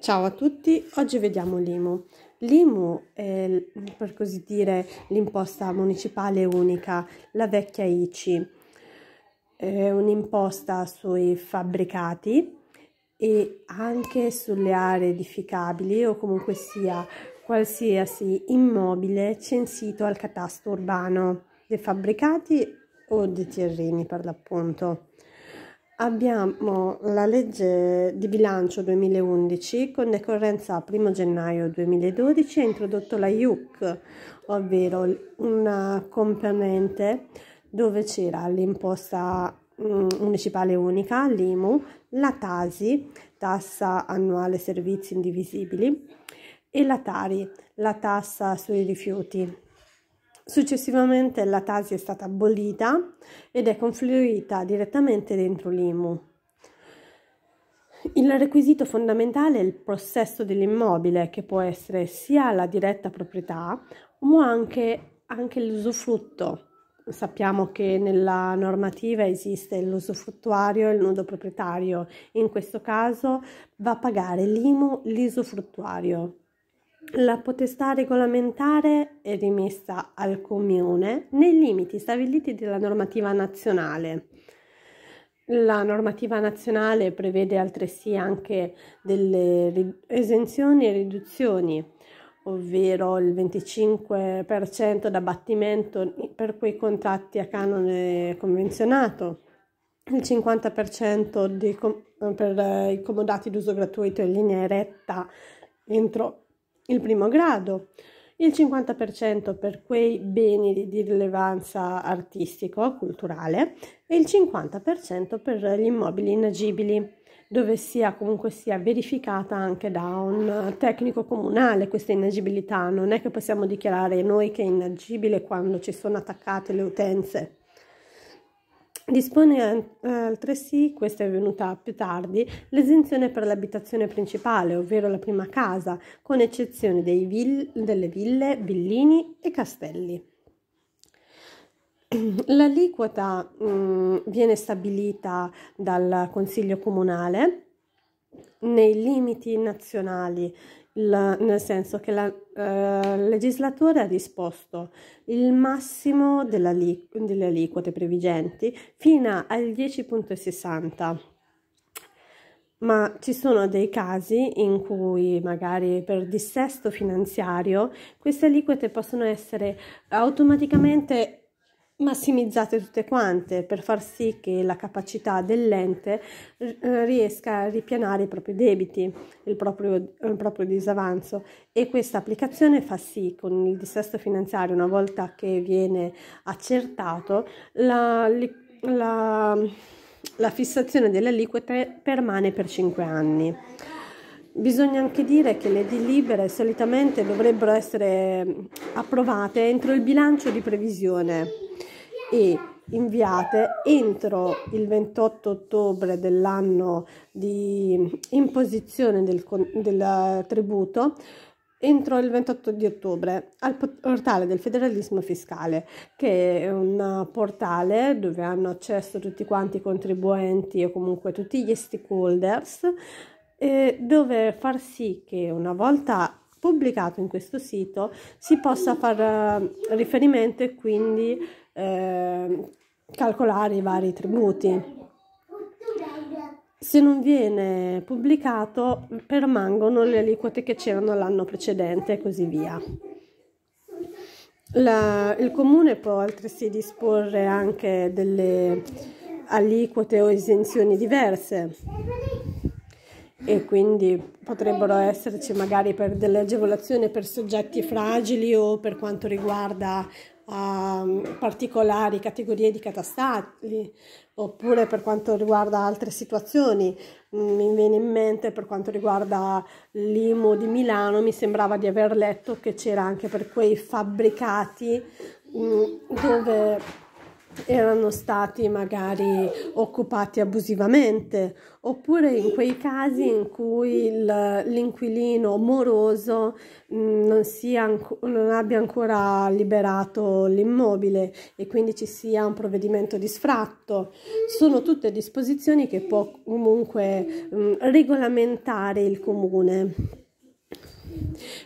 Ciao a tutti, oggi vediamo l'IMU. L'IMU è per così dire l'imposta municipale unica, la vecchia ICI. È un'imposta sui fabbricati e anche sulle aree edificabili o comunque sia qualsiasi immobile censito al catasto urbano dei fabbricati o dei terreni per l'appunto abbiamo la legge di bilancio 2011 con decorrenza 1 gennaio 2012 ha introdotto la IUC, ovvero una componente dove c'era l'imposta mm, municipale unica, l'IMU, la TASI, tassa annuale servizi indivisibili, e la TARI, la tassa sui rifiuti. Successivamente la TASI è stata abolita ed è confluita direttamente dentro l'IMU. Il requisito fondamentale è il possesso dell'immobile, che può essere sia la diretta proprietà, ma anche, anche l'usufrutto. Sappiamo che nella normativa esiste l'usufruttuario e il nudo proprietario, in questo caso va a pagare l'IMU l'usufruttuario. La potestà regolamentare è rimessa al Comune nei limiti stabiliti dalla normativa nazionale. La normativa nazionale prevede altresì anche delle esenzioni e riduzioni, ovvero il 25% d'abbattimento per quei contratti a canone convenzionato, il 50% dei, per i comodati d'uso gratuito in linea eretta entro il primo grado, il 50% per quei beni di rilevanza artistico, culturale e il 50% per gli immobili inagibili, dove sia comunque sia verificata anche da un tecnico comunale questa inagibilità, non è che possiamo dichiarare noi che è inagibile quando ci sono attaccate le utenze. Dispone eh, altresì, questa è venuta più tardi, l'esenzione per l'abitazione principale, ovvero la prima casa, con eccezione vill- delle ville, villini e castelli. L'aliquota mh, mm, viene stabilita dal Consiglio Comunale nei limiti nazionali la, nel senso che la eh, legislatore ha disposto il massimo delle aliquote previgenti fino al 10.60 ma ci sono dei casi in cui magari per dissesto finanziario queste aliquote possono essere automaticamente massimizzate tutte quante per far sì che la capacità dell'ente eh, riesca a ripianare i propri debiti, il proprio, il proprio disavanzo e questa applicazione fa sì con il dissesto finanziario una volta che viene accertato la, la, la fissazione delle aliquote permane per 5 anni. Bisogna anche dire che le delibere solitamente dovrebbero essere approvate entro il bilancio di previsione e inviate entro il 28 ottobre dell'anno di imposizione del, del tributo entro il 28 di ottobre al portale del federalismo fiscale, che è un portale dove hanno accesso tutti quanti i contribuenti o comunque tutti gli stakeholders, e dove far sì che una volta pubblicato in questo sito si possa fare eh, riferimento e quindi Ehm, calcolare i vari tributi. Se non viene pubblicato permangono le aliquote che c'erano l'anno precedente e così via. La, il comune può altresì disporre anche delle aliquote o esenzioni diverse e quindi potrebbero esserci magari per delle agevolazioni per soggetti fragili o per quanto riguarda a ehm, particolari categorie di catastali oppure per quanto riguarda altre situazioni mm, mi viene in mente per quanto riguarda l'IMO di Milano mi sembrava di aver letto che c'era anche per quei fabbricati mm, dove erano stati magari occupati abusivamente oppure in quei casi in cui l'inquilino moroso mm, non, non, abbia ancora liberato l'immobile e quindi ci sia un provvedimento di sfratto. Sono tutte disposizioni che può comunque mh, mm, regolamentare il comune.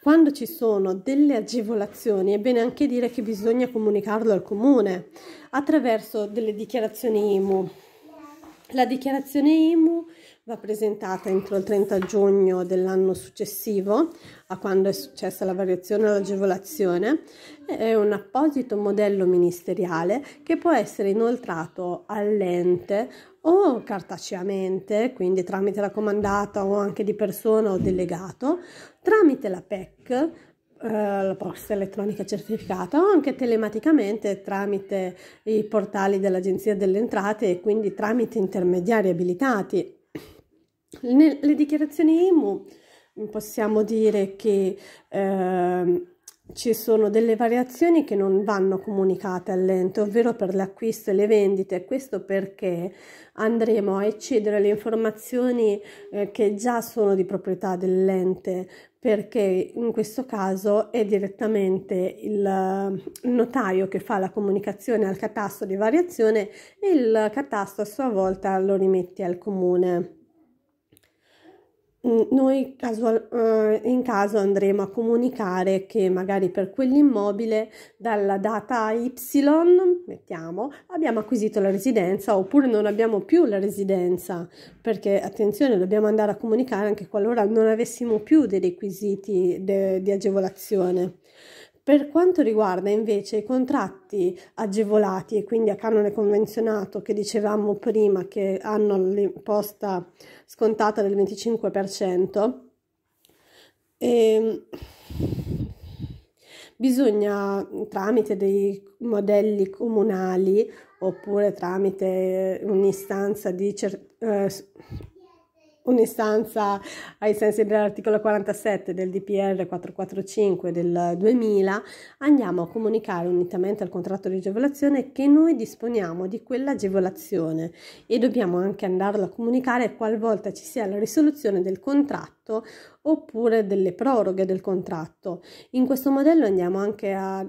Quando ci sono delle agevolazioni è bene anche dire che bisogna comunicarlo al comune attraverso delle dichiarazioni IMU. La dichiarazione IMU va presentata entro il 30 giugno dell'anno successivo a quando è successa la variazione o l'agevolazione, è un apposito modello ministeriale che può essere inoltrato all'ente o cartaceamente, quindi tramite la comandata o anche di persona o delegato, tramite la PEC, eh, la posta elettronica certificata, o anche telematicamente tramite i portali dell'Agenzia delle Entrate e quindi tramite intermediari abilitati. Nelle dichiarazioni IMU possiamo dire che eh, ci sono delle variazioni che non vanno comunicate all'ente, ovvero per l'acquisto e le vendite, questo perché andremo a eccedere le informazioni eh, che già sono di proprietà dell'ente, perché in questo caso è direttamente il eh, notaio che fa la comunicazione al catasto di variazione e il catasto a sua volta lo rimette al comune. Mm, noi casual, eh, in caso andremo a comunicare che magari per quell'immobile dalla data Y, mettiamo, abbiamo acquisito la residenza oppure non abbiamo più la residenza, perché attenzione, dobbiamo andare a comunicare anche qualora non avessimo più dei requisiti de, di agevolazione. Per quanto riguarda invece i contratti agevolati e quindi a canone convenzionato che dicevamo prima che hanno l'imposta scontata del 25%, ehm, bisogna tramite dei modelli comunali oppure tramite un'istanza di cer- eh, un'istanza ai sensi dell'articolo 47 del DPR 445 del 2000, andiamo a comunicare unitamente al contratto di agevolazione che noi disponiamo di quell'agevolazione e dobbiamo anche andarlo a comunicare qualvolta ci sia la risoluzione del contratto oppure delle proroghe del contratto. In questo modello andiamo anche a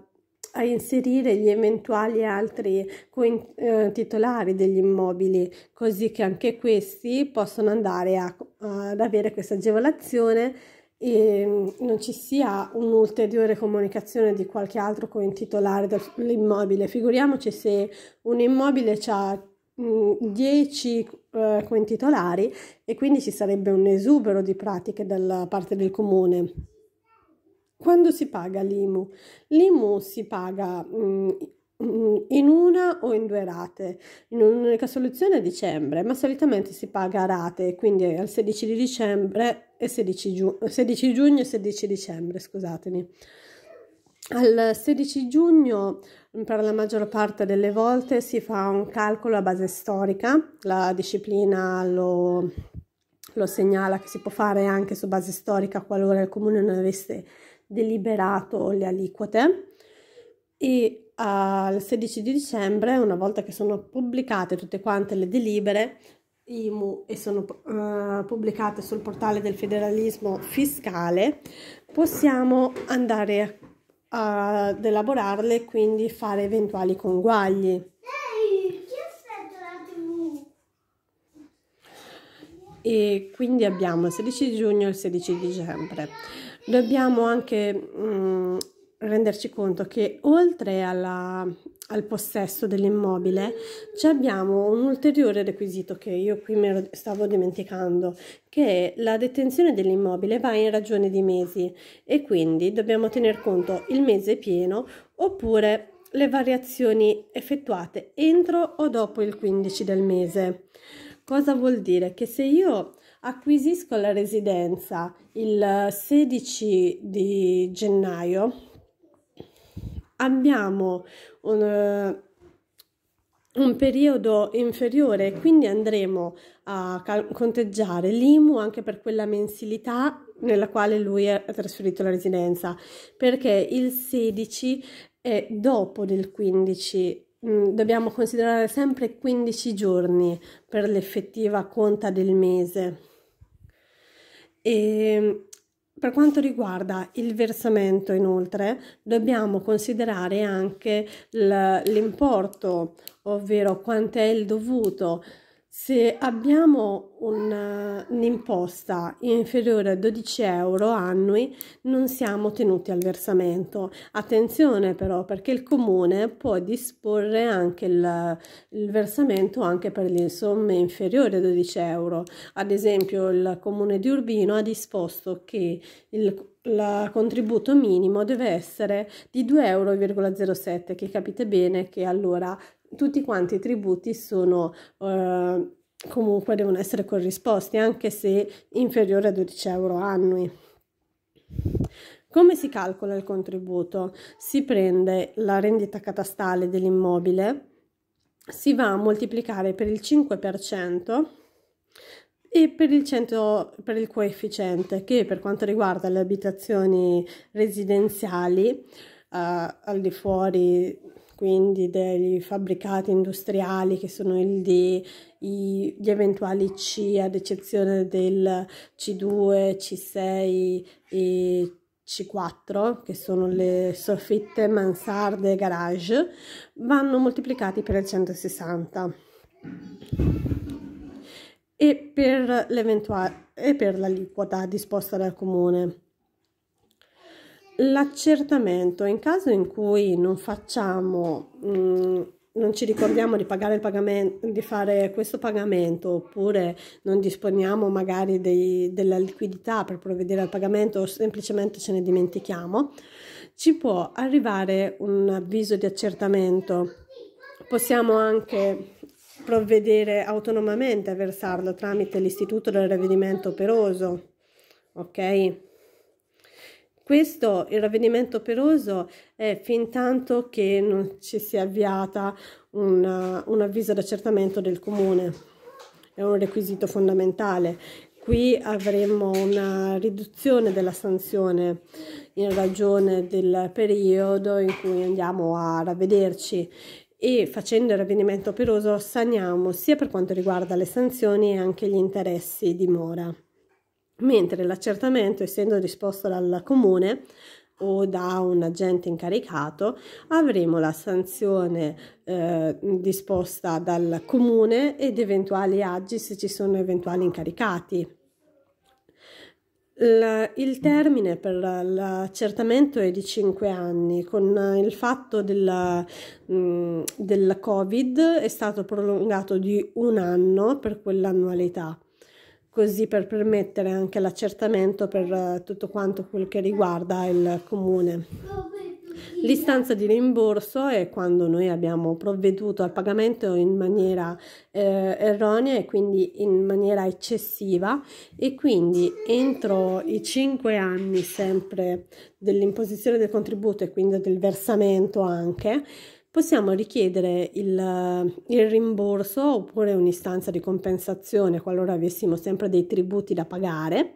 a inserire gli eventuali altri eh, titolari degli immobili, così che anche questi possano andare a, ad avere questa agevolazione e mm, non ci sia un'ulteriore comunicazione di qualche altro cointitolare dell'immobile. Figuriamoci se un immobile ha 10 mm, eh, cointitolari e quindi ci sarebbe un esubero di pratiche da parte del comune. Quando si paga l'IMU? L'IMU si paga mh, mm, mm, in una o in due rate, in un'unica soluzione a dicembre, ma solitamente si paga a rate, quindi al 16 di dicembre e 16, giu- 16 giugno e 16 dicembre, scusatemi. Al 16 giugno, mm, per la maggior parte delle volte, si fa un calcolo a base storica, la disciplina lo, lo segnala che si può fare anche su base storica qualora il comune non avesse deliberato le aliquote e al 16 di dicembre, una volta che sono pubblicate tutte quante le delibere IMU e sono uh, pubblicate sul portale del federalismo fiscale, possiamo andare ad elaborarle e quindi fare eventuali conguagli. e quindi abbiamo il 16 giugno e il 16 dicembre. Dobbiamo anche mh, mm, renderci conto che oltre alla, al possesso dell'immobile abbiamo un ulteriore requisito che io qui me stavo dimenticando, che la detenzione dell'immobile va in ragione di mesi e quindi dobbiamo tener conto il mese pieno oppure le variazioni effettuate entro o dopo il 15 del mese. Cosa vuol dire? Che se io acquisisco la residenza il 16 di gennaio, abbiamo un, un periodo inferiore, quindi andremo a conteggiare l'IMU anche per quella mensilità nella quale lui ha trasferito la residenza, perché il 16 è dopo del 15 Mm, dobbiamo considerare sempre 15 giorni per l'effettiva conta del mese. E ehm, per quanto riguarda il versamento, inoltre, dobbiamo considerare anche l'importo, ovvero quanto è il dovuto se abbiamo eh, un'imposta inferiore a 12 euro annui non siamo tenuti al versamento. Attenzione però perché il comune può disporre anche il, il versamento anche per le somme inferiori a 12 euro. Ad esempio il comune di Urbino ha disposto che il il contributo minimo deve essere di 2,07 euro, che capite bene che allora tutti quanti i tributi sono eh, comunque devono essere corrisposti anche se inferiore a 12 euro annui. Come si calcola il contributo? Si prende la rendita catastale dell'immobile, si va a moltiplicare per il 5% e per il, 100, per il coefficiente che per quanto riguarda le abitazioni residenziali eh, al di fuori quindi dei fabbricati industriali che sono il D, i, gli eventuali C ad eccezione del C2, C6 e C4, che sono le soffitte, mansarde, e garage, vanno moltiplicati per il 160 e per, e per l'aliquota disposta dal comune l'accertamento in caso in cui non facciamo mh, mm, non ci ricordiamo di pagare il pagamento di fare questo pagamento oppure non disponiamo magari dei, della liquidità per provvedere al pagamento o semplicemente ce ne dimentichiamo ci può arrivare un avviso di accertamento possiamo anche provvedere autonomamente a versarlo tramite l'istituto del ravvedimento operoso ok questo, il ravvedimento operoso è fin tanto che non ci sia avviata una, uh, un avviso d'accertamento del comune. È un requisito fondamentale. Qui avremmo una riduzione della sanzione in ragione del periodo in cui andiamo a ravvederci e facendo il ravvedimento operoso saniamo sia per quanto riguarda le sanzioni e anche gli interessi di mora mentre l'accertamento, essendo disposto dal comune o da un agente incaricato, avremo la sanzione eh, disposta dal comune ed eventuali agi se ci sono eventuali incaricati. il termine per l'accertamento è di 5 anni, con il fatto mm, del, mh, Covid è stato prolungato di un anno per quell'annualità così per permettere anche l'accertamento per eh, tutto quanto quel che riguarda il comune. L'istanza di rimborso è quando noi abbiamo provveduto al pagamento in maniera eh, erronea e quindi in maniera eccessiva e quindi entro i 5 anni sempre dell'imposizione del contributo e quindi del versamento anche possiamo richiedere il, il, rimborso oppure un'istanza di compensazione qualora avessimo sempre dei tributi da pagare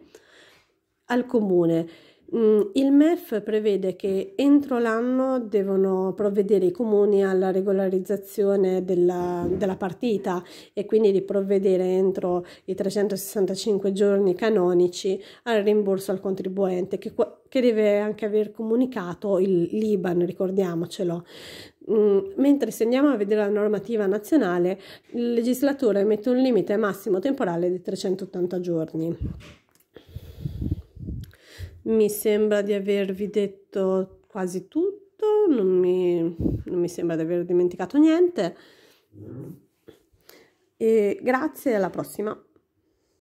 al comune Mm, il MEF prevede che entro l'anno devono provvedere i comuni alla regolarizzazione della, della, partita e quindi di provvedere entro i 365 giorni canonici al rimborso al contribuente che, che deve anche aver comunicato il l'IBAN, ricordiamocelo. Mm, mentre se andiamo a vedere la normativa nazionale, il legislatore mette un limite massimo temporale di 380 giorni mi sembra di avervi detto quasi tutto, non mi, non mi sembra di aver dimenticato niente. E grazie, alla prossima.